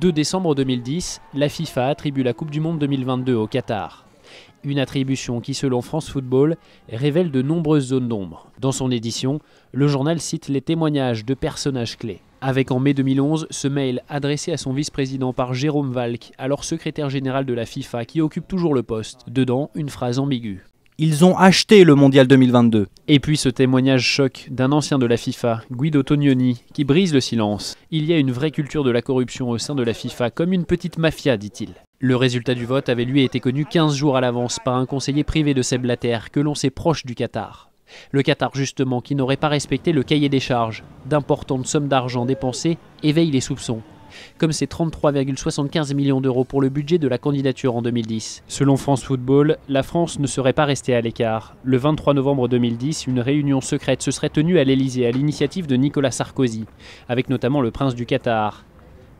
2 décembre 2010, la FIFA attribue la Coupe du Monde 2022 au Qatar. Une attribution qui, selon France Football, révèle de nombreuses zones d'ombre. Dans son édition, le journal cite les témoignages de personnages clés. Avec en mai 2011 ce mail adressé à son vice-président par Jérôme Valk, alors secrétaire général de la FIFA qui occupe toujours le poste. Dedans, une phrase ambiguë. Ils ont acheté le mondial 2022. Et puis ce témoignage choc d'un ancien de la FIFA, Guido Tognoni, qui brise le silence. Il y a une vraie culture de la corruption au sein de la FIFA, comme une petite mafia, dit-il. Le résultat du vote avait lui été connu 15 jours à l'avance par un conseiller privé de Seb que l'on sait proche du Qatar. Le Qatar, justement, qui n'aurait pas respecté le cahier des charges. D'importantes sommes d'argent dépensées éveillent les soupçons comme ses 33,75 millions d'euros pour le budget de la candidature en 2010. Selon France Football, la France ne serait pas restée à l'écart. Le 23 novembre 2010, une réunion secrète se serait tenue à l'Elysée à l'initiative de Nicolas Sarkozy, avec notamment le prince du Qatar.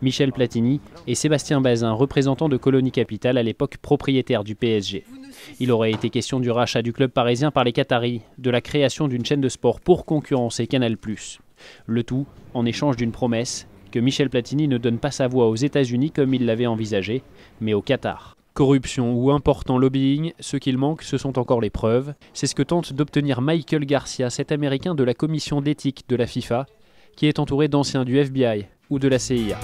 Michel Platini et Sébastien Bazin, représentant de Colonie Capitale à l'époque propriétaire du PSG. Il aurait été question du rachat du club parisien par les Qataris, de la création d'une chaîne de sport pour concurrencer Canal+. Le tout en échange d'une promesse, que Michel Platini ne donne pas sa voix aux États-Unis comme il l'avait envisagé, mais au Qatar. Corruption ou important lobbying, ce qu'il manque, ce sont encore les preuves. C'est ce que tente d'obtenir Michael Garcia, cet Américain de la commission d'éthique de la FIFA, qui est entouré d'anciens du FBI ou de la CIA.